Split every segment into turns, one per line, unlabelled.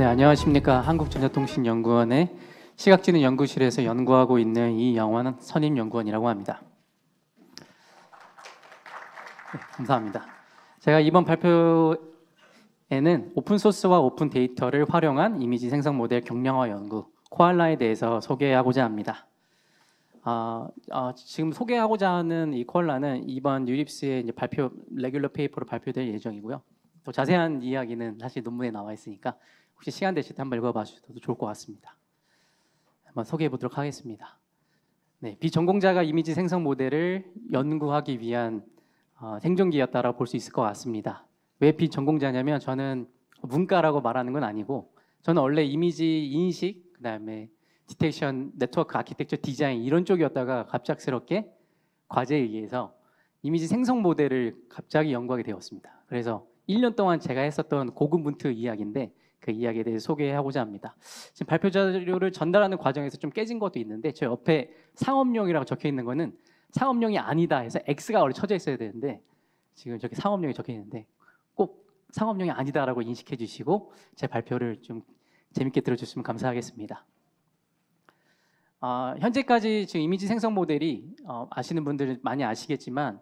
네, 안녕하십니까. 한국전자통신연구원의 시각지능 연구실에서 연구하고 있는 이영환 선임 연구원이라고 합니다. 네, 감사합니다. 제가 이번 발표에는 오픈 소스와 오픈 데이터를 활용한 이미지 생성 모델 경량화 연구 코알라에 대해서 소개하고자 합니다. 아, 아, 지금 소개하고자 하는 이 코알라는 이번 유립스의 발표 레귤러 페이퍼로 발표될 예정이고요. 더 자세한 이야기는 사실 논문에 나와 있으니까 혹시 시간 되실 때 한번 읽어봐 주셔도 좋을 것 같습니다. 한번 소개해 보도록 하겠습니다. 네, 비전공자가 이미지 생성 모델을 연구하기 위한 어, 생존기였다라고 볼 수 있을 것 같습니다. 왜 비전공자냐면 저는 문과라고 말하는 건 아니고 저는 원래 이미지 인식 그다음에 디텍션 네트워크 아키텍처 디자인 이런 쪽이었다가 갑작스럽게 과제에 의해서 이미지 생성 모델을 갑자기 연구하게 되었습니다. 그래서 1년 동안 제가 했었던 고급 문트 이야기인데 그 이야기에 대해 소개하고자 합니다. 지금 발표 자료를 전달하는 과정에서 좀 깨진 것도 있는데 저 옆에 상업용이라고 적혀 있는 거는 상업용이 아니다 해서 X가 원래 쳐져 있어야 되는데 지금 저기 상업용이 적혀 있는데 꼭 상업용이 아니다라고 인식해 주시고 제 발표를 좀 재밌게 들어주시면 감사하겠습니다. 어, 현재까지 지금 이미지 생성 모델이 어, 아시는 분들 많이 아시겠지만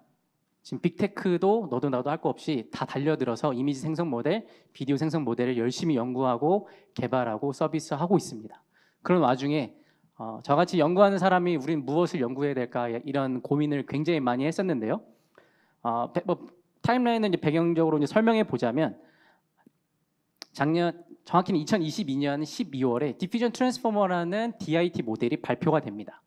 지금 빅테크도 너도 나도 할 거 없이 다 달려들어서 이미지 생성 모델, 비디오 생성 모델을 열심히 연구하고 개발하고 서비스하고 있습니다. 그런 와중에 어, 저같이 연구하는 사람이 우린 무엇을 연구해야 될까 이런 고민을 굉장히 많이 했었는데요. 어, 뭐, 타임라인을 이제 배경적으로 이제 설명해 보자면 작년 정확히는 2022년 12월에 디퓨전 트랜스포머라는 DIT 모델이 발표가 됩니다.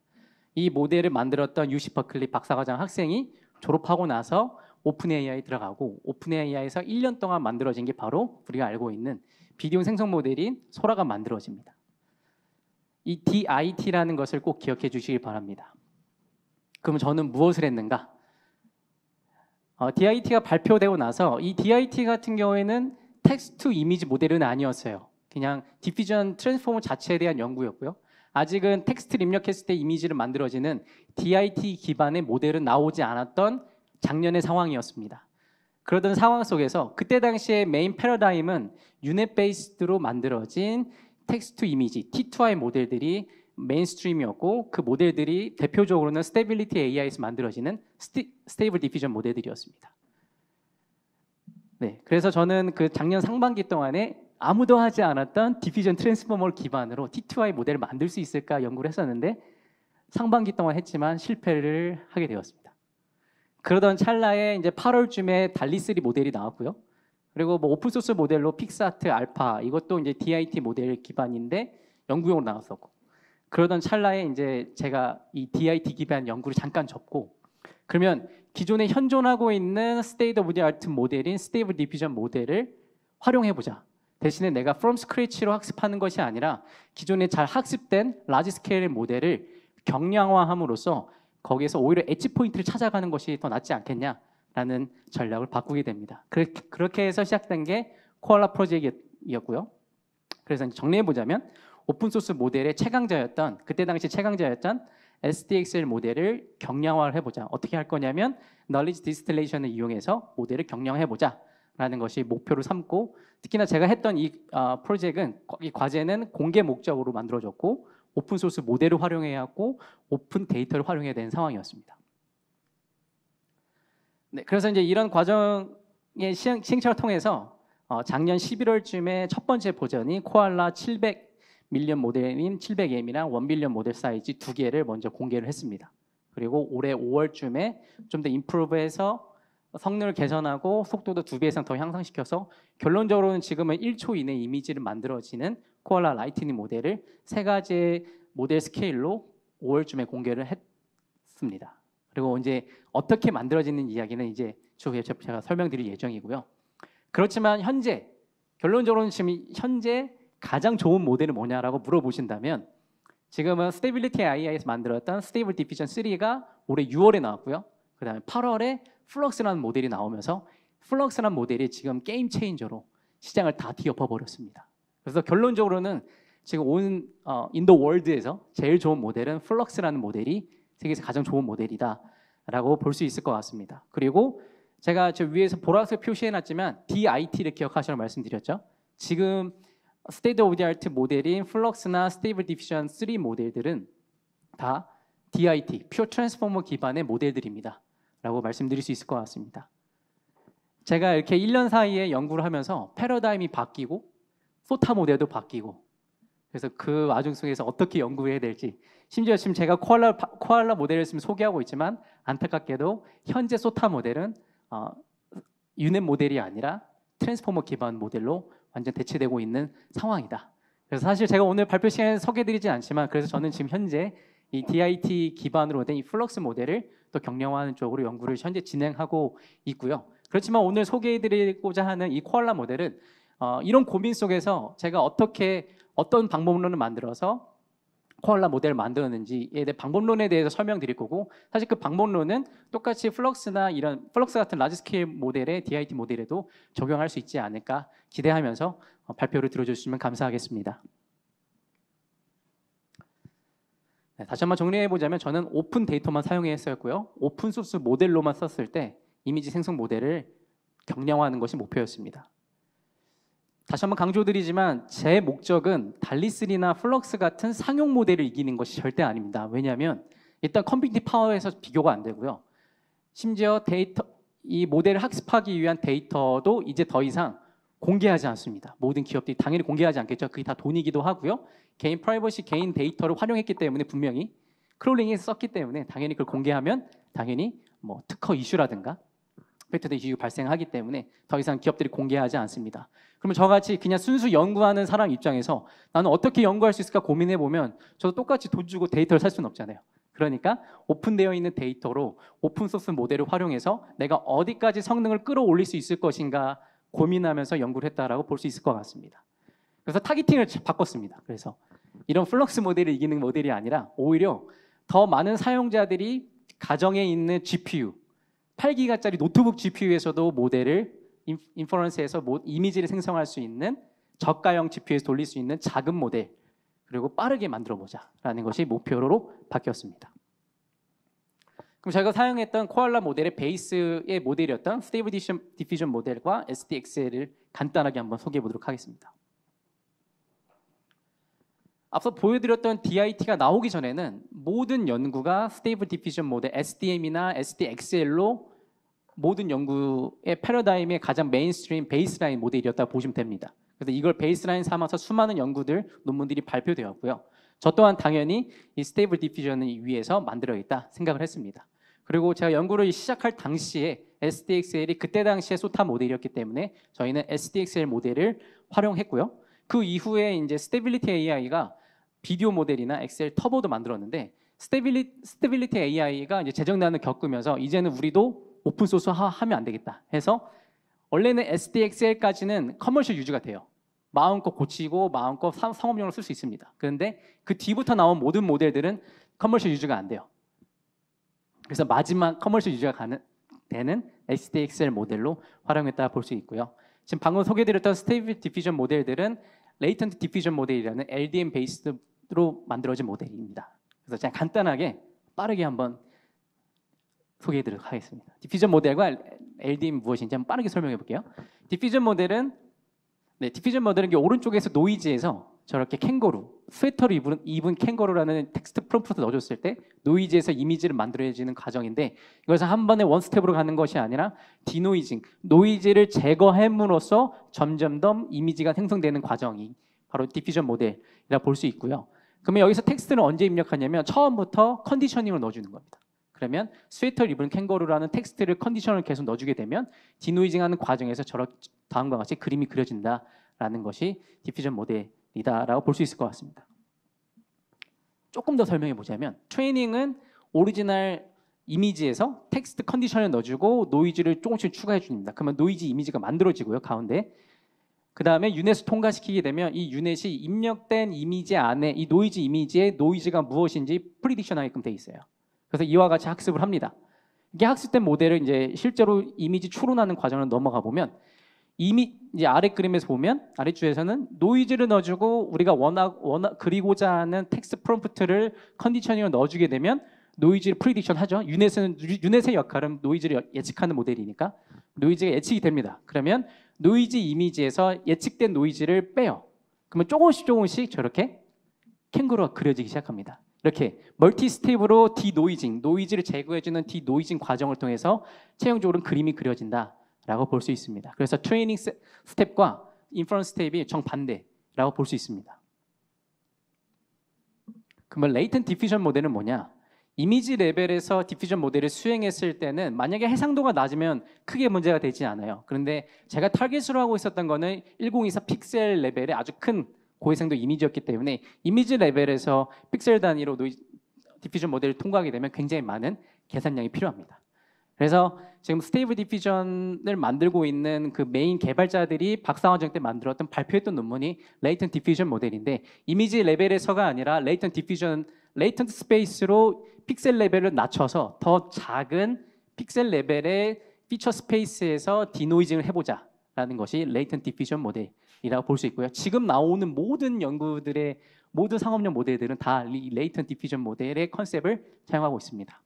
이 모델을 만들었던 유시 버클리 박사과장 학생이 졸업하고 나서 오픈 AI 들어가고 오픈 AI에서 1년 동안 만들어진 게 바로 우리가 알고 있는 비디오 생성 모델인 소라가 만들어집니다. 이 DIT라는 것을 꼭 기억해 주시기 바랍니다. 그럼 저는 무엇을 했는가? 어, DIT가 발표되고 나서 이 DIT 같은 경우에는 텍스트 이미지 모델은 아니었어요. 그냥 디퓨전 트랜스포머 자체에 대한 연구였고요. 아직은 텍스트를 입력했을 때 이미지를 만들어지는 DIT 기반의 모델은 나오지 않았던 작년의 상황이었습니다. 그러던 상황 속에서 그때 당시의 메인 패러다임은 유넷 베이스드로 만들어진 텍스트 이미지 T2I 모델들이 메인스트림이었고 그 모델들이 대표적으로는 스테빌리티 AI에서 만들어지는 스티, 스테이블 디퓨전 모델들이었습니다. 네, 그래서 저는 그 작년 상반기 동안에 아무도 하지 않았던 디퓨전 트랜스포머를 기반으로 T2I 모델을 만들 수 있을까 연구를 했었는데 상반기 동안 했지만 실패를 하게 되었습니다. 그러던 찰나에 이제 8월쯤에 달리3 모델이 나왔고요. 그리고 뭐 오픈소스 모델로 픽사트, 알파 이것도 이제 DIT 모델 기반인데 연구용으로 나왔었고 그러던 찰나에 이제 제가 이 DIT 기반 연구를 잠깐 접고 그러면 기존에 현존하고 있는 스테이더 무디 아트 모델인 스테이블 디퓨전 모델을 활용해 보자. 대신에 내가 from scratch로 학습하는 것이 아니라 기존에 잘 학습된 라지 스케일의 모델을 경량화함으로써 거기에서 오히려 엣지 포인트를 찾아가는 것이 더 낫지 않겠냐라는 전략을 바꾸게 됩니다. 그렇게 해서 시작된 게 코알라 프로젝트였고요. 그래서 정리해 보자면 오픈 소스 모델의 최강자였던 그때 당시 최강자였던 SDXL 모델을 경량화를 해보자. 어떻게 할 거냐면 knowledge distillation을 이용해서 모델을 경량화해보자. 라는 것이 목표를 삼고 특히나 제가 했던 이 어, 아, 프로젝트는 이 과제는 공개 목적으로 만들어졌고 오픈 소스 모델을 활용해야 하고 오픈 데이터를 활용해야 되는 상황이었습니다. 네, 그래서 이제 이런 과정의 시행, 시행착오를 통해서 어, 작년 11월쯤에 첫 번째 버전이 코알라 700 밀리언 모델인 700M이랑 1밀리언 모델 사이즈 두 개를 먼저 공개를 했습니다. 그리고 올해 5월쯤에 좀 더 인프로브해서 성능을 개선하고 속도도 두 배 이상 더 향상시켜서 결론적으로는 지금은 1초 이내 이미지를 만들어지는 코알라 라이트닝 모델을 세 가지의 모델 스케일로 5월쯤에 공개를 했습니다. 그리고 이제 어떻게 만들어지는 이야기는 이제 추후에 제가 설명드릴 예정이고요. 그렇지만 현재 결론적으로는 지금 현재 가장 좋은 모델은 뭐냐라고 물어보신다면 지금은 스테빌리티 AI에서 만들었던 스테이블 디피전 3가 올해 6월에 나왔고요. 그 다음에 8월에 플럭스라는 모델이 나오면서 플럭스라는 모델이 지금 게임 체인저로 시장을 다 뒤엎어버렸습니다. 그래서 결론적으로는 지금 온 어, 인도 월드에서 제일 좋은 모델은 플럭스라는 모델이 세계에서 가장 좋은 모델이다라고 볼 수 있을 것 같습니다. 그리고 제가 저 위에서 보라색 표시해놨지만 DIT를 기억하시라고 말씀드렸죠. 지금 스테이트 오브 디아트 모델인 플럭스나 스테이블 디퓨전 3 모델들은 다 DIT, 퓨어 트랜스포머 기반의 모델들입니다. 라고 말씀드릴 수 있을 것 같습니다. 제가 이렇게 1년 사이에 연구를 하면서 패러다임이 바뀌고 소타 모델도 바뀌고 그래서 그 와중 속에서 어떻게 연구해야 될지 심지어 지금 제가 코알라, 코알라 모델을 지금 소개하고 있지만 안타깝게도 현재 소타 모델은 어, 유넷 모델이 아니라 트랜스포머 기반 모델로 완전 대체되고 있는 상황이다. 그래서 사실 제가 오늘 발표 시간에 소개드리진 않지만 그래서 저는 지금 현재 이 DIT 기반으로 된 이 플럭스 모델을 또 경량화하는 쪽으로 연구를 현재 진행하고 있고요. 그렇지만 오늘 소개해드리고자 하는 이 코알라 모델은 어, 이런 고민 속에서 제가 어떻게 어떤 방법론을 만들어서 코알라 모델을 만들었는지에 대해 방법론에 대해서 설명드릴 거고 사실 그 방법론은 똑같이 플럭스나 이런 플럭스 같은 라지 스케일 모델의 DIT 모델에도 적용할 수 있지 않을까 기대하면서 어, 발표를 들어주시면 감사하겠습니다. 네, 다시 한번 정리해 보자면 저는 오픈 데이터만 사용했었고요. 오픈 소스 모델로만 썼을 때 이미지 생성 모델을 경량화하는 것이 목표였습니다. 다시 한번 강조드리지만 제 목적은 달리3나 플럭스 같은 상용 모델을 이기는 것이 절대 아닙니다. 왜냐하면 일단 컴퓨팅 파워에서 비교가 안 되고요. 심지어 데이터 이 모델을 학습하기 위한 데이터도 이제 더 이상 공개하지 않습니다. 모든 기업들이 당연히 공개하지 않겠죠. 그게 다 돈이기도 하고요. 개인 프라이버시, 개인 데이터를 활용했기 때문에 분명히 크롤링에 썼기 때문에 당연히 그걸 공개하면 당연히 뭐 특허 이슈라든가 팩트드 이슈 발생하기 때문에 더 이상 기업들이 공개하지 않습니다. 그러면 저같이 그냥 순수 연구하는 사람 입장에서 나는 어떻게 연구할 수 있을까 고민해 보면 저도 똑같이 돈 주고 데이터를 살 수는 없잖아요. 그러니까 오픈되어 있는 데이터로 오픈소스 모델을 활용해서 내가 어디까지 성능을 끌어올릴 수 있을 것인가 고민하면서 연구를 했다라고 볼 수 있을 것 같습니다. 그래서 타겟팅을 바꿨습니다. 그래서 이런 플럭스 모델을 이기는 모델이 아니라 오히려 더 많은 사용자들이 가정에 있는 GPU 8기가짜리 노트북 GPU에서도 모델을 인퍼런스에서 이미지를 생성할 수 있는 저가형 GPU에서 돌릴 수 있는 작은 모델 그리고 빠르게 만들어 보자라는 것이 목표로 바뀌었습니다. 그럼 저희가 사용했던 코알라 모델의 베이스의 모델이었던 스테이블 디퓨전 모델과 SDXL을 간단하게 한번 소개해 보도록 하겠습니다. 앞서 보여드렸던 DIT가 나오기 전에는 모든 연구가 스테이블 디퓨전 모델 SDM이나 SDXL로 모든 연구의 패러다임의 가장 메인스트림 베이스라인 모델이었다 보시면 됩니다. 그래서 이걸 베이스라인 삼아서 수많은 연구들, 논문들이 발표되었고요. 저 또한 당연히 이 스테이블 디퓨전을 위해서 만들어야다 생각을 했습니다. 그리고 제가 연구를 시작할 당시에 SDXL이 그때 당시에 소타 모델이었기 때문에 저희는 SDXL 모델을 활용했고요. 그 이후에 이제 스테빌리티 AI가 비디오 모델이나 엑셀 터보도 만들었는데 스테빌리, 스테빌리티 AI가 이제 재정난을 겪으면서 이제는 우리도 오픈 소스 하면 안 되겠다 해서 원래는 SDXL까지는 커머셜 유지가 돼요. 마음껏 고치고 마음껏 상업용으로 쓸 수 있습니다. 그런데 그 뒤부터 나온 모든 모델들은 커머셜 유지가 안 돼요. 그래서 마지막 커머셜 유지가 가능, 되는 s d x l 모델로 활용했다 볼 수 있고요. 지금 방금 소개드렸던 스테이블 디퓨전 모델들은 레이턴트 디퓨전 모델이라는 LDM 베이스로 만들어진 모델입니다. 그래서 제가 간단하게 빠르게 한번 소개해드리도록 하겠습니다. 디퓨전 모델과 LDM 무엇인지 한번 빠르게 설명해 볼게요. 디퓨전 모델은 네, 디퓨전 모델은 오른쪽에서 노이즈에서 저렇게 캥거루 스웨터를 입은, 입은 캥거루라는 텍스트 프롬프트 넣어줬을 때 노이즈에서 이미지를 만들어지는 과정인데 이것을 한 번에 원 스텝으로 가는 것이 아니라 디노이징 노이즈를 제거함으로써 점점 더 이미지가 생성되는 과정이 바로 디퓨전 모델이라 볼 수 있고요. 그러면 여기서 텍스트를 언제 입력하냐면 처음부터 컨디셔닝을 넣어주는 겁니다. 그러면 스웨터를 입은 캥거루라는 텍스트를 컨디션을 계속 넣어주게 되면 디노이징하는 과정에서 저렇 다음과 같이 그림이 그려진다라는 것이 디퓨전 모델. 이다라고 볼 수 있을 것 같습니다. 조금 더 설명해 보자면 트레이닝은 오리지널 이미지에서 텍스트 컨디션을 넣어주고 노이즈를 조금씩 추가해 줍니다. 그러면 노이즈 이미지가 만들어지고요 가운데. 그 다음에 유넷을 통과시키게 되면 이 유넷이 입력된 이미지 안에 이 노이즈 이미지의 노이즈가 무엇인지 프리딕션하게끔 돼 있어요. 그래서 이와 같이 학습을 합니다. 이게 학습된 모델을 이제 실제로 이미지 추론하는 과정을 넘어가 보면 이미 이제 아래 그림에서 보면 아래 줄에서는 노이즈를 넣어주고 우리가 원하, 원하 그리고자 하는 텍스트 프롬프트를 컨디셔닝로 넣어주게 되면 노이즈 를 프리딕션 하죠. 유넷은 유넷의 역할은 노이즈를 예측하는 모델이니까 노이즈가 예측이 됩니다. 그러면 노이즈 이미지에서 예측된 노이즈를 빼요. 그러면 조금씩 조금씩 저렇게 캥거루가 그려지기 시작합니다. 이렇게 멀티 스텝으로 디노이징, 노이즈를 제거해주는 디노이징 과정을 통해서 최종적으로는 그림이 그려진다. 라고 볼 수 있습니다. 그래서 트레이닝 스텝과 인퍼런스 스텝이 정반대라고 볼 수 있습니다. 그러면 레이턴 디퓨전 모델은 뭐냐? 이미지 레벨에서 디퓨전 모델을 수행했을 때는 만약에 해상도가 낮으면 크게 문제가 되지 않아요. 그런데 제가 타겟으로 하고 있었던 거는 1024 픽셀 레벨의 아주 큰 고해상도 이미지였기 때문에 이미지 레벨에서 픽셀 단위로 디퓨전 모델을 통과하게 되면 굉장히 많은 계산량이 필요합니다. 그래서 지금 스테이블 디퓨전을 만들고 있는 그 메인 개발자들이 박사원정 때 만들었던 발표했던 논문이 레이턴 디퓨전 모델인데 이미지 레벨에서가 아니라 레이턴 디퓨전 레이턴트 스페이스로 픽셀 레벨을 낮춰서 더 작은 픽셀 레벨의 피처 스페이스에서 디노이징을 해보자 라는 것이 레이턴 디퓨전 모델이라고 볼 수 있고요. 지금 나오는 모든 연구들의 모든 상업용 모델들은 다 레이턴 디퓨전 모델의 컨셉을 사용하고 있습니다.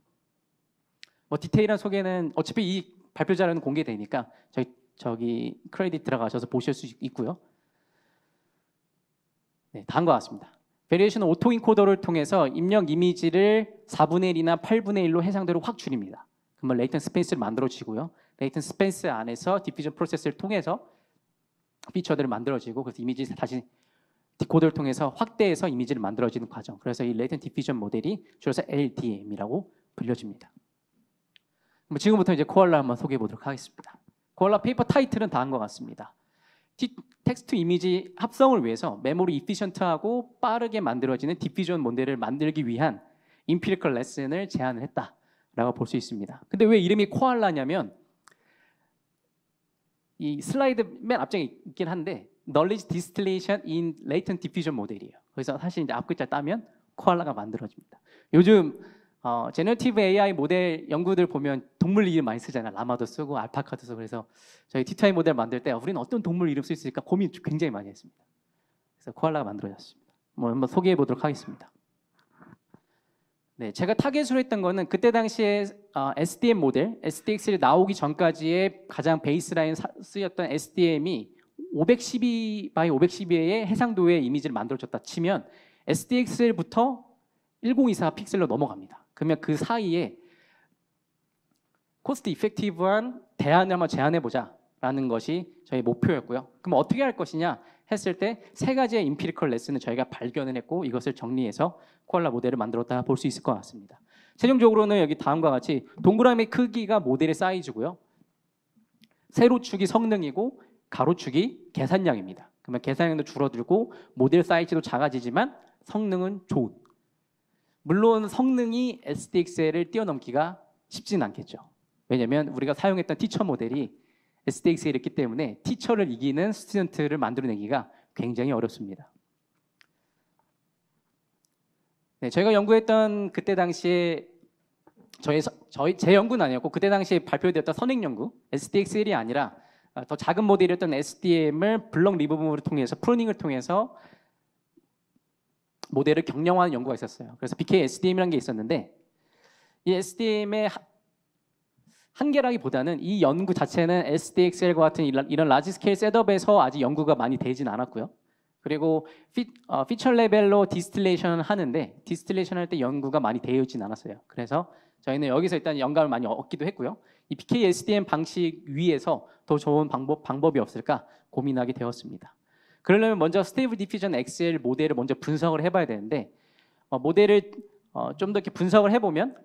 뭐 디테일한 소개는 어차피 이 발표 자료는 공개되니까 저희 저기 크레딧 들어가셔서 보실 수 있고요. 네, 다음과 같습니다. 베리에이션 오토 인코더를 통해서 입력 이미지를 4분의 1이나 8분의 1로 해상도를 확 줄입니다. 그러면 레이턴 스페스를 만들어지고요. 레이턴 스페스 안에서 디퓨전 프로세스를 통해서 피처들을 만들어지고 그래서 이미지 다시 디코더를 통해서 확대해서 이미지를 만들어지는 과정. 그래서 이 레이턴 디퓨전 모델이 줄여서 LDM이라고 불려집니다. 뭐 지금부터 이제 코알라 한번 소개해 보도록 하겠습니다. 코알라 페이퍼 타이틀은 다한것 같습니다. 티, 텍스트 이미지 합성을 위해서 메모리 이피션트하고 빠르게 만들어지는 디퓨전 모델을 만들기 위한 인피리컬 레슨을 제안을 했다라고 볼 수 있습니다. 근데 왜 이름이 코알라냐면 이 슬라이드 맨 앞장에 있긴 한데 Knowledge Distillation in Latent Diffusion 모델이에요. 그래서 사실 이제 앞글자 따면 코알라가 만들어집니다. 요즘 어, 제너티브 AI 모델 연구들 보면 동물 이름 많이 쓰잖아. 라마도 쓰고 알파카도 쓰고 그래서 저희 티타이 모델 만들 때 우리는 어떤 동물 이름 쓸 수 있을까 고민 굉장히 많이 했습니다. 그래서 코알라가 만들어졌습니다. 뭐 한번 소개해 보도록 하겠습니다. 네, 제가 타겟으로 했던 거는 그때 당시에 어, SDM 모델, SDX를 나오기 전까지의 가장 베이스라인 사, 쓰였던 SDM이 512 by 512의 해상도의 이미지를 만들어줬다 치면 SDXL부터 1024 픽셀로 넘어갑니다. 그러면 그 사이에 코스트 이펙티브한 대안을 한번 제안해 보자라는 것이 저희 목표였고요. 그럼 어떻게 할 것이냐 했을 때 세 가지의 임피리컬 레슨을 저희가 발견을 했고 이것을 정리해서 코알라 모델을 만들었다 볼 수 있을 것 같습니다. 최종적으로는 여기 다음과 같이 동그라미 크기가 모델의 사이즈고요. 세로축이 성능이고 가로축이 계산량입니다. 그러면 계산량도 줄어들고 모델 사이즈도 작아지지만 성능은 좋은 물론 성능이 SDXL을 뛰어넘기가 쉽진 않겠죠. 왜냐하면 우리가 사용했던 티처 모델이 SDXL이 기 때문에 티처를 이기는 스튜던트를 만들어내기가 굉장히 어렵습니다. 네, 저희가 연구했던 그때 당시에 저희, 저희 제 연구는 아니었고 그때 당시에 발표되었던 선행 연구 SDXL이 아니라 어, 더 작은 모델이었던 SDM을 블록 리버브를 통해서 프로닝을 통해서 모델을 경영하는 연구가 있었어요. 그래서 BK SDM이라는 게 있었는데 이 SDM의 한계라기보다는 이 연구 자체는 SDXL과 같은 이런 라지 스케일 셋업에서 아직 연구가 많이 되진 않았고요. 그리고 피, 어, 피처 레벨로 디스틸레이션 하는데 디스틸레이션 할 때 연구가 많이 되어있진 않았어요. 그래서 저희는 여기서 일단 영감을 많이 얻기도 했고요. 이 BKSDM 방식 위에서 더 좋은 방법, 방법이 없을까 고민하게 되었습니다. 그러려면 먼저 스테이블 디퓨전 엑셀 모델을 먼저 분석을 해봐야 되는데 어, 모델을 어, 좀더 이렇게 분석을 해보면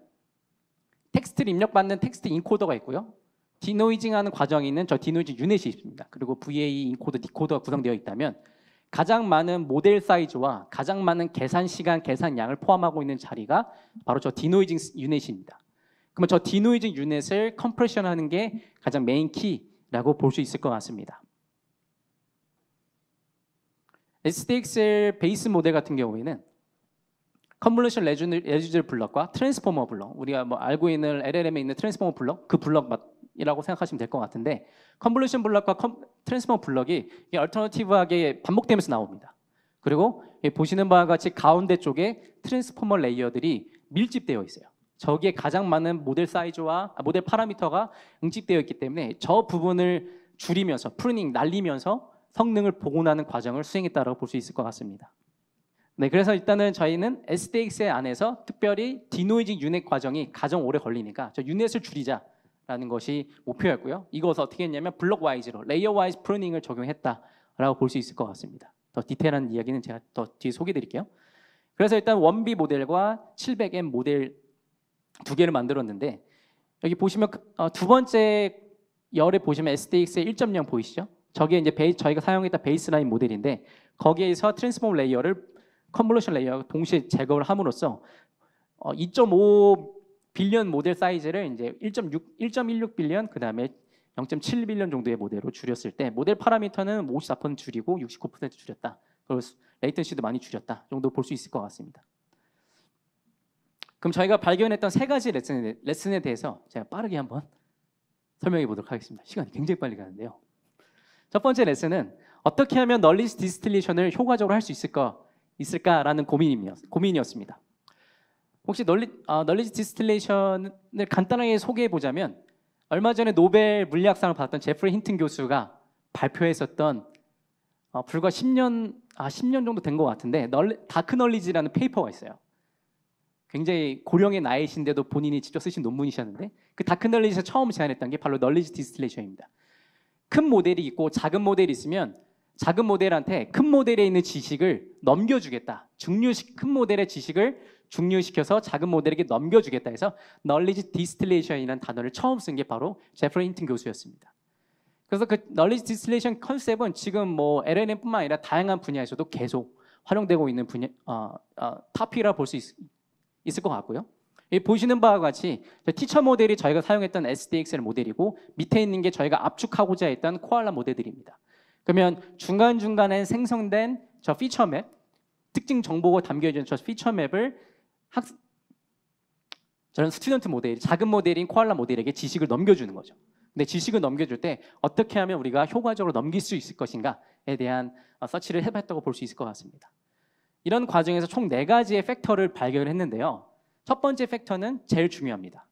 텍스트를 입력받는 텍스트 인코더가 있고요. 디노이징하는 과정이 있는 저 디노이징 유닛이 있습니다. 그리고 VA 인코더, 디코더가 구성되어 있다면 가장 많은 모델 사이즈와 가장 많은 계산 시간, 계산 양을 포함하고 있는 자리가 바로 저 디노이징 유닛입니다. 그러면 저 디노이징 유닛을 컴프레션하는 게 가장 메인 키라고 볼 수 있을 것 같습니다. SDXL 베이스 모델 같은 경우에는 컨볼루션 레지듀 블럭과 트랜스포머 블럭 우리가 뭐 알고 있는 LLM에 있는 트랜스포머 블럭 그 블럭이라고 생각하시면 될 것 같은데 컨볼루션 블럭과 컴, 트랜스포머 블럭이 얼터너티브하게 반복되면서 나옵니다. 그리고 보시는 바와 같이 가운데 쪽에 트랜스포머 레이어들이 밀집되어 있어요. 저기에 가장 많은 모델 사이즈와 아, 모델 파라미터가 응집되어 있기 때문에 저 부분을 줄이면서 프루닝 날리면서 성능을 복원하는 과정을 수행했다고볼 수 있을 것 같습니다. 네, 그래서 일단은 저희는 SDX 안에서 특별히 디노이징 유넷 과정이 가장 오래 걸리니까 저 유넷을 줄이자라는 것이 목표였고요. 이것을 어떻게 했냐면 블록 와이즈로 레이어 와이즈 프로닝을 적용했다라고 볼 수 있을 것 같습니다. 더 디테일한 이야기는 제가 더 뒤에 소개 드릴게요. 그래서 일단 원비 모델과 700M 모델 두 개를 만들었는데 여기 보시면 그, 어, 두 번째 열에 보시면 SDX의 1.0 보이시죠? 저게 이제 베이, 저희가 사용했던 베이스라인 모델인데 거기에서 트랜스폼 레이어를 컨볼루션 레이어와 동시에 제거를 함으로써 어, 2.5 빌리언 모델 사이즈를 이제 1.6 1.16 빌리언 그다음에 0.7 빌리언 정도의 모델로 줄였을 때 모델 파라미터는 54% 줄이고 69% 줄였다. 그리고 레이턴시도 많이 줄였다. 정도 볼 수 있을 것 같습니다. 그럼 저희가 발견했던 세 가지 레슨에, 레슨에 대해서 제가 빠르게 한번 설명해 보도록 하겠습니다. 시간이 굉장히 빨리 가는데요. 첫 번째 레슨은 어떻게 하면 널리스 디스틸리션을 효과적으로 할 수 있을까 있을까라는 고민이었, 습니다 혹시 널리, 어, 아, 널리스 디스틸레이션을 간단하게 소개해 보자면 얼마 전에 노벨 물리학상을 받았던 제프리 힌튼 교수가 발표했었던 어, 불과 10년 아 10년 정도 된 것 같은데 널리, 다크 널리지라는 페이퍼가 있어요. 굉장히 고령의 나이신데도 본인이 직접 쓰신 논문이셨는데 그 다크 널리지에서 처음 제안했던 게 바로 널리지 디스틸레이션입니다. 큰 모델이 있고 작은 모델이 있으면 작은 모델한테 큰 모델에 있는 지식을 넘겨주겠다. 중류식 큰 모델의 지식을 중류시켜서 작은 모델에게 넘겨주겠다 해서 knowledge distillation이라는 단어를 처음 쓴 게 바로 제프리 힌튼 교수였습니다. 그래서 그 knowledge distillation 컨셉은 지금 뭐 LLM뿐만 아니라 다양한 분야에서도 계속 활용되고 있는 분야 어, 어, 탑이라 볼 수 있을 것 같고요. 보시는 바와 같이 티처 모델이 저희가 사용했던 SDXL 모델이고 밑에 있는 게 저희가 압축하고자 했던 코알라 모델들입니다. 그러면 중간중간에 생성된 저 피처맵, 특징 정보가 담겨있저 피처맵을 학 저는 스튜던트 모델, 작은 모델인 코알라 모델에게 지식을 넘겨주는 거죠. 근데 지식을 넘겨줄 때 어떻게 하면 우리가 효과적으로 넘길 수 있을 것인가에 대한 어, 서치를 해봤다고 볼 수 있을 것 같습니다. 이런 과정에서 총 네가지의 팩터를 발견 했는데요. 첫 번째 팩터는 제일 중요합니다.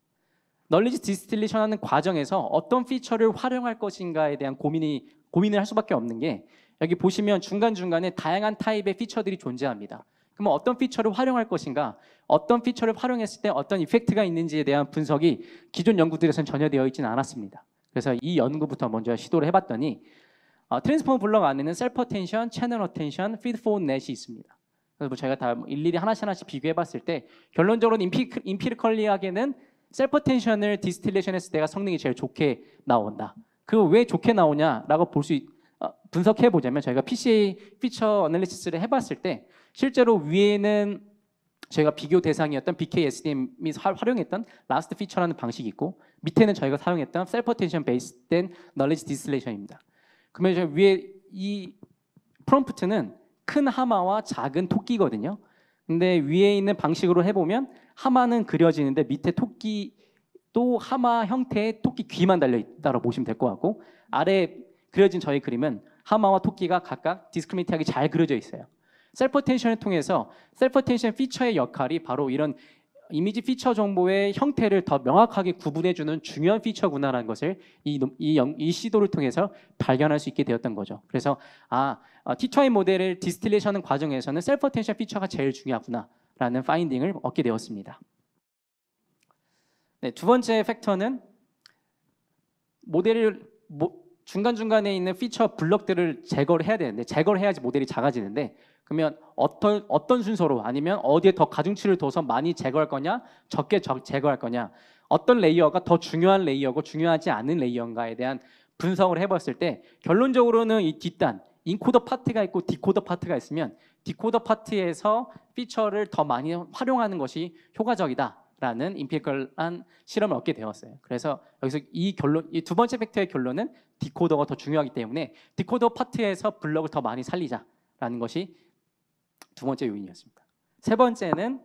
널리지 디스틸리션 하는 과정에서 어떤 피처를 활용할 것인가에 대한 고민이 고민을 할 수밖에 없는 게 여기 보시면 중간중간에 다양한 타입의 피처들이 존재합니다. 그럼 어떤 피처를 활용할 것인가, 어떤 피처를 활용했을 때 어떤 이펙트가 있는지에 대한 분석이 기존 연구들에서는 전혀 되어 있지는 않았습니다. 그래서 이 연구부터 먼저 시도를 해봤더니 어, 트랜스포머 블럭 안에는 셀퍼 텐션, 채널 어텐션, 피드포운 넷이 있습니다. 그래서 뭐희가다 일일이 하나씩 하나씩 비교해 봤을 때 결론적으로는 인피, 인피리컬리하게는 셀프 텐션을 디스틸레이션 했을 때가 성능이 제일 좋게 나온다. 그 왜 좋게 나오냐라고 볼수 어, 분석해 보자면 저희가 PCA 피처 어널리시스를 해봤을 때 실제로 위에는 저희가 비교 대상이었던 BKSDM이 활용했던 라스트 피처라는 방식이 있고 밑에는 저희가 사용했던 셀프 텐션 베이스된 널리지 디스틸레이션입니다. 그러면 위에 이 프롬프트는 큰 하마와 작은 토끼거든요. 근데 위에 있는 방식으로 해보면 하마는 그려지는데 밑에 토끼 또 하마 형태의 토끼 귀만 달려 있다고 보시면 될 것 같고 아래 그려진 저희 그림은 하마와 토끼가 각각 디스크리미티하게 잘 그려져 있어요. 셀프 텐션을 통해서 셀프 텐션 피처의 역할이 바로 이런 이미지 피처 정보의 형태를 더 명확하게 구분해주는 중요한 피처구나라는 것을 이, 이, 이 시도를 통해서 발견할 수 있게 되었던 거죠. 그래서 아 어, 티처의 모델을 디스틸레이션 과정에서는 셀프 텐션 피처가 제일 중요하구나라는 파인딩을 얻게 되었습니다. 네, 두 번째 팩터는 모델을 모, 중간중간에 있는 피처 블럭들을 제거를 해야 되는데 제거를 해야지 모델이 작아지는데 그러면 어떤 어떤 순서로 아니면 어디에 더 가중치를 둬서 많이 제거할 거냐 적게 적, 제거할 거냐 어떤 레이어가 더 중요한 레이어고 중요하지 않은 레이어인가에 대한 분석을 해봤을 때 결론적으로는 이 뒷단 인코더 파트가 있고 디코더 파트가 있으면 디코더 파트에서 피처를 더 많이 활용하는 것이 효과적이다 라는 임피컬한 실험을 얻게 되었어요. 그래서 여기서 이 결론, 이 두 번째 팩트의 결론은 디코더가 더 중요하기 때문에 디코더 파트에서 블럭을 더 많이 살리자라는 것이 두 번째 요인이었습니다. 세 번째는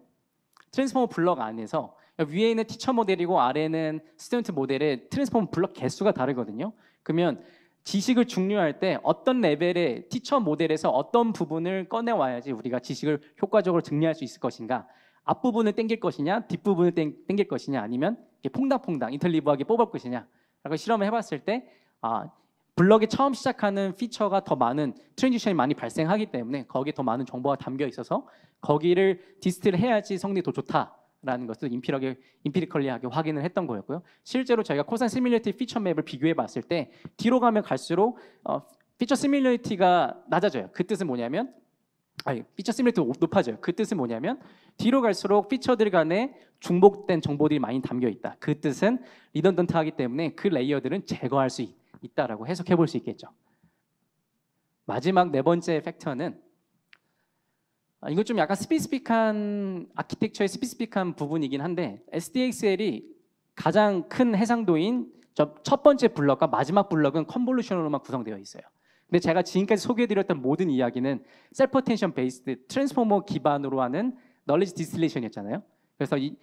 트랜스포머 블럭 안에서 위에 있는 티처 모델이고 아래는 스튜던트 모델의 트랜스포머 블럭 개수가 다르거든요. 그러면 지식을 중요할 때 어떤 레벨의 티처 모델에서 어떤 부분을 꺼내와야지 우리가 지식을 효과적으로 증리할수 있을 것인가 앞부분을 땡길 것이냐 뒷부분을 땡, 땡길 것이냐 아니면 이렇게 퐁당퐁당 인텔리브하게 뽑을 것이냐 라고 실험을 해봤을 때 아, 블럭이 처음 시작하는 피처가 더 많은 트랜지션이 많이 발생하기 때문에 거기에 더 많은 정보가 담겨 있어서 거기를 디스트를 해야지 성능이 더 좋다라는 것을 인피리컬, 인피리컬리하게 확인을 했던 거였고요. 실제로 저희가 코산 시뮬레이티 피처 맵을 비교해 봤을 때 뒤로 가면 갈수록 어, 피처 시뮬레이티가 낮아져요. 그 뜻은 뭐냐면 아니, 피처 시뮬레이터 높아져요. 그 뜻은 뭐냐면 뒤로 갈수록 피처들 간에 중복된 정보들이 많이 담겨 있다. 그 뜻은 리던던트하기 때문에 그 레이어들은 제거할 수 있, 있다라고 해석해 볼 수 있겠죠. 마지막 네 번째 팩터는 아, 이거 좀 약간 스피스픽한 아키텍처의 스피스픽한 부분이긴 한데 SDXL이 가장 큰 해상도인 첫 번째 블럭과 마지막 블럭은 컨볼루션으로만 구성되어 있어요. 근데 제가 지금까지 소개해드렸던 모든 이야기는 셀프 텐션 베이스드 트랜스포머 기반으로 하는 널리지 디스틸레이션이었잖아요. 그래서 이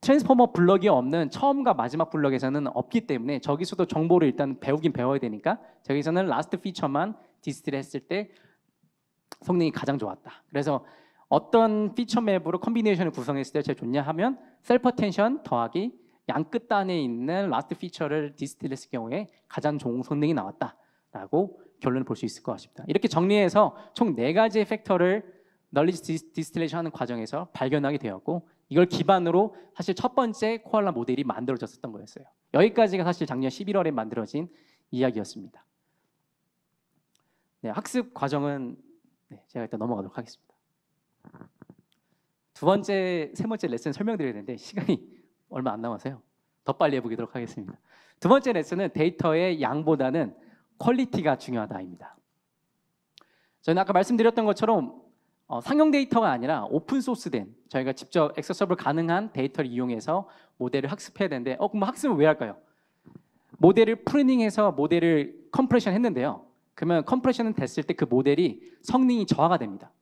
트랜스포머 블럭이 없는 처음과 마지막 블럭에서는 없기 때문에 저기서도 정보를 일단 배우긴 배워야 되니까 저기서는 라스트 피처만 디스틸 했을 때 성능이 가장 좋았다. 그래서 어떤 피처 맵으로 컨비네이션을 구성했을 때 제일 좋냐 하면 셀프 텐션 더하기 양 끝단에 있는 라스트 피처를 디스틸 했을 경우에 가장 좋은 성능이 나왔다. 라고 결론을 볼 수 있을 것 같습니다. 이렇게 정리해서 총 네 가지의 팩터를 널리지 디스틸레이션 하는 과정에서 발견하게 되었고 이걸 기반으로 사실 첫 번째 코알라 모델이 만들어졌었던 거였어요. 여기까지가 사실 작년 11월에 만들어진 이야기였습니다. 네, 학습 과정은 네, 제가 일단 넘어가도록 하겠습니다. 두 번째, 세 번째 레슨 설명드려야 되는데 시간이 얼마 안 남아서요. 더 빨리 해보도록 하겠습니다. 두 번째 레슨은 데이터의 양보다는 퀄리티가 중요하다입니다. 저희는 아까 말씀드렸던 것처럼 어, 상용 데이터가 아니라 오픈 소스된 저희가 직접 액세서블 가능한 데이터를 이용해서 모델을 학습해야 되는데 어 그럼 학습을 왜 할까요? 모델을 프리닝해서 모델을 컴프레션 했는데요. 그러면 컴프레션은 됐을 때 그 모델이 성능이 저하가 됩니다.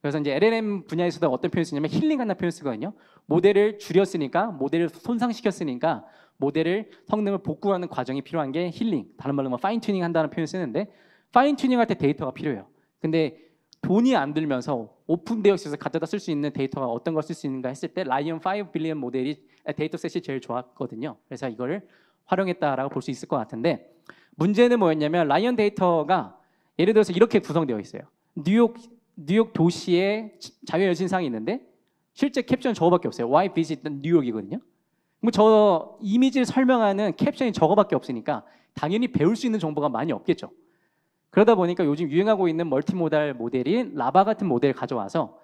그래서 이제 LLM 분야에서도 어떤 표현 쓰냐면 힐링한다는 표현 쓰거든요. 모델을 줄였으니까 모델을 손상시켰으니까 모델을 성능을 복구하는 과정이 필요한 게 힐링. 다른 말로 뭐 파인 튜닝 한다는 표현 을 쓰는데 파인 튜닝 할 때 데이터가 필요해요. 근데 돈이 안 들면서 오픈되어 있어서 가다쓸 수 있는 데이터가 어떤 걸 쓸 수 있는가 했을 때 라이언 5 빌리언 모델이 데이터셋이 제일 좋았거든요. 그래서 이거를 활용했다라고 볼 수 있을 것 같은데 문제는 뭐였냐면 라이언 데이터가 예를 들어서 이렇게 구성되어 있어요. 뉴욕 뉴욕 도시에 자유여신상이 있는데 실제 캡션 저거밖에 없어요. Why visit 뉴욕이거든요. 뭐 저 이미지를 설명하는 캡션이 저거밖에 없으니까 당연히 배울 수 있는 정보가 많이 없겠죠. 그러다 보니까 요즘 유행하고 있는 멀티모달 모델인 라바 같은 모델을 가져와서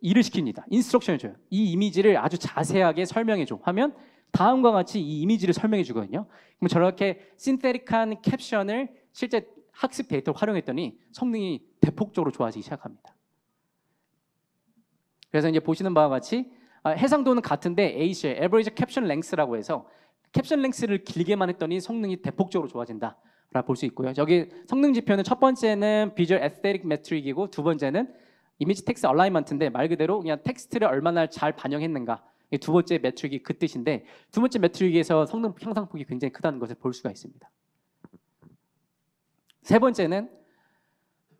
일을 시킵니다. 인스트럭션을 줘요. 이 이미지를 아주 자세하게 설명해 줘 하면 다음과 같이 이 이미지를 설명해 주거든요. 그럼 저렇게 신테릭한 캡션을 실제 학습 데이터를 활용했더니 성능이 대폭적으로 좋아지기 시작합니다. 그래서 이제 보시는 바와 같이 아, 해상도는 같은데 ACL, Average Caption Length라고 해서 캡션 랭스를 길게만 했더니 성능이 대폭적으로 좋아진다. 라고 볼수 있고요. 여기 성능 지표는 첫 번째는 비주얼 에스테릭 매트릭이고 두 번째는 이미지 텍스트 얼라이먼트인데 말 그대로 그냥 텍스트를 얼마나 잘 반영했는가. 두 번째 매트릭이 그 뜻인데 두 번째 매트릭에서 성능 향상폭이 굉장히 크다는 것을 볼 수가 있습니다. 세 번째는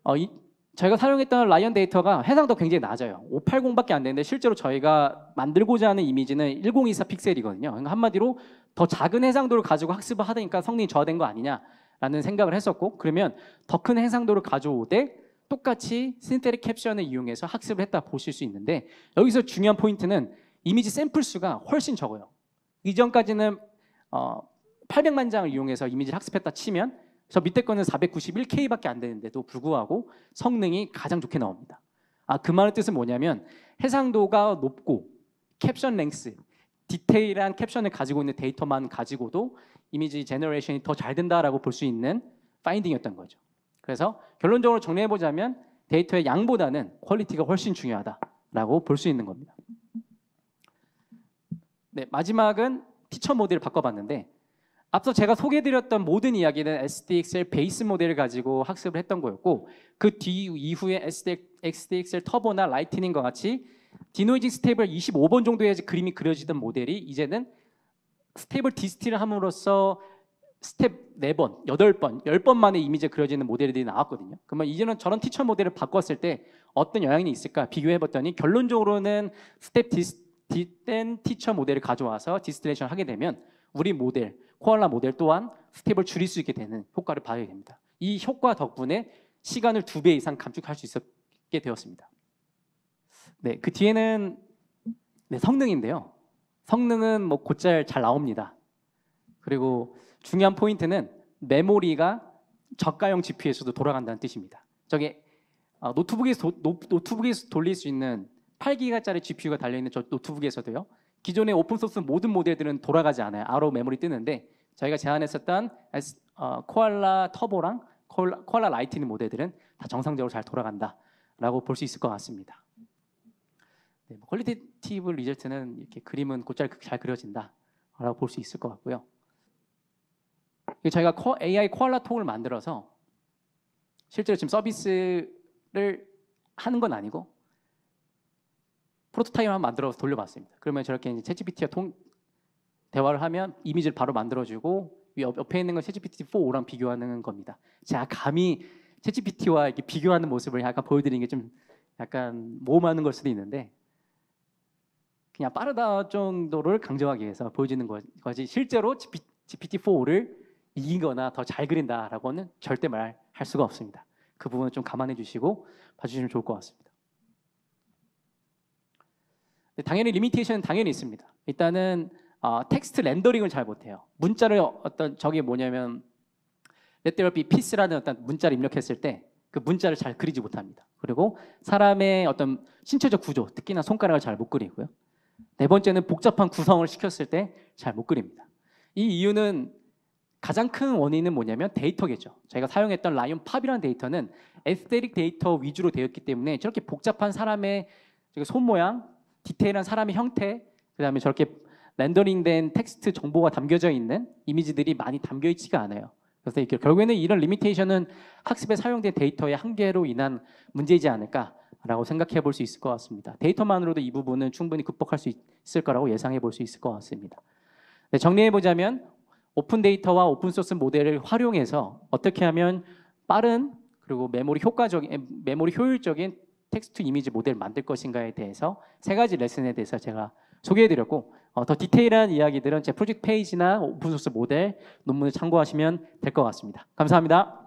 어, 이, 저희가 사용했던 라이언 데이터가 해상도 굉장히 낮아요. 580밖에 안 되는데 실제로 저희가 만들고자 하는 이미지는 1024 픽셀이거든요. 그러니까 한마디로 더 작은 해상도를 가지고 학습을 하다니까 성능이 저하된 거 아니냐라는 생각을 했었고 그러면 더 큰 해상도를 가져오되 똑같이 신테릭 캡션을 이용해서 학습을 했다 보실 수 있는데 여기서 중요한 포인트는 이미지 샘플 수가 훨씬 적어요. 이전까지는 어, 800만 장을 이용해서 이미지를 학습했다 치면 저 밑에 거는 491K밖에 안 되는데도 불구하고 성능이 가장 좋게 나옵니다. 아, 그 말의 뜻은 뭐냐면 해상도가 높고 캡션 랭스, 디테일한 캡션을 가지고 있는 데이터만 가지고도 이미지 제너레이션이 더 잘 된다라고 볼 수 있는 파인딩이었던 거죠. 그래서 결론적으로 정리해 보자면 데이터의 양보다는 퀄리티가 훨씬 중요하다라고 볼 수 있는 겁니다. 네, 마지막은 티처 모델을 바꿔봤는데 앞서 제가 소개해드렸던 모든 이야기는 SDXL 베이스 모델을 가지고 학습을 했던 거였고 그 뒤 이후에 SDXL 터보나 라이트닝과 같이 디노이징 스테이블 25번 정도의 그림이 그려지던 모델이 이제는 스테이블 디스티를 함으로써 스텝 4번, 8번, 10번 만에 이미지 그려지는 모델들이 나왔거든요. 그러면 이제는 저런 티처 모델을 바꿨을 때 어떤 영향이 있을까 비교해봤더니 결론적으로는 스텝 디스, 디텐 티처 모델을 가져와서 디스틸레이션 하게 되면 우리 모델, 코알라 모델 또한 스텝을 줄일 수 있게 되는 효과를 봐야 됩니다. 이 효과 덕분에 시간을 두 배 이상 감축할 수 있게 되었습니다. 네, 그 뒤에는 네, 성능인데요. 성능은 뭐 곧잘 잘 나옵니다. 그리고 중요한 포인트는 메모리가 저가형 GPU에서도 돌아간다는 뜻입니다. 저게 어, 노트북에서, 노, 트북에서 돌릴 수 있는 8기가짜리 GPU가 달려있는 저 노트북에서도요. 기존의 오픈소스 모든 모델들은 돌아가지 않아요. RO 메모리 뜨는데 저희가 제안했었던 어, 코알라 터보랑 코알라, 코알라 라이트닝 모델들은 다 정상적으로 잘 돌아간다라고 볼 수 있을 것 같습니다. 네, 뭐 퀄리티티브 리절트는 이렇게 그림은 곧잘 그, 잘 그려진다라고 볼 수 있을 것 같고요. 저희가 코, AI 코알라 톡을 만들어서 실제로 지금 서비스를 하는 건 아니고 프로토타입 한번 만들어서 돌려봤습니다. 그러면 저렇게 이제 채찌PT와 통 대화를 하면 이미지를 바로 만들어주고 옆에 있는 건 채찌PT 4랑 비교하는 겁니다. 제가 감히 채찌PT와 이렇게 비교하는 모습을 약간 보여드리는 게 좀 약간 모험하는 걸 수도 있는데 그냥 빠르다 정도를 강조하기 위해서 보여주는 거지 실제로 GPT-4를 이기거나 더 잘 그린다라고는 절대 말할 수가 없습니다. 그 부분은 좀 감안해 주시고 봐주시면 좋을 것 같습니다. 네, 당연히 리미테이션은 당연히 있습니다. 일단은 어, 텍스트 렌더링을 잘 못해요. 문자를 어떤 저게 뭐냐면 Let t h e 라는 어떤 문자를 입력했을 때 그 문자를 잘 그리지 못합니다. 그리고 사람의 어떤 신체적 구조, 특히나 손가락을 잘 못 그리고요. 네 번째는 복잡한 구성을 시켰을 때 잘 못 그립니다. 이 이유는 가장 큰 원인은 뭐냐면 데이터겠죠. 저희가 사용했던 라이온 팝이라는 데이터는 에스테릭 데이터 위주로 되었기 때문에 저렇게 복잡한 사람의 손 모양, 디테일한 사람의 형태, 그다음에 저렇게 렌더링된 텍스트 정보가 담겨져 있는 이미지들이 많이 담겨 있지가 않아요. 그래서 이게 결국에는 이런 리미테이션은 학습에 사용된 데이터의 한계로 인한 문제이지 않을까라고 생각해 볼 수 있을 것 같습니다. 데이터만으로도 이 부분은 충분히 극복할 수 있을 거라고 예상해 볼 수 있을 것 같습니다. 네, 정리해 보자면 오픈 데이터와 오픈 소스 모델을 활용해서 어떻게 하면 빠른 그리고 메모리 효과적인 메모리 효율적인 텍스트 이미지 모델 만들 것인가에 대해서 세 가지 레슨에 대해서 제가 소개해드렸고 어, 더 디테일한 이야기들은 제 프로젝트 페이지나 오픈소스 모델 논문을 참고하시면 될 것 같습니다. 감사합니다.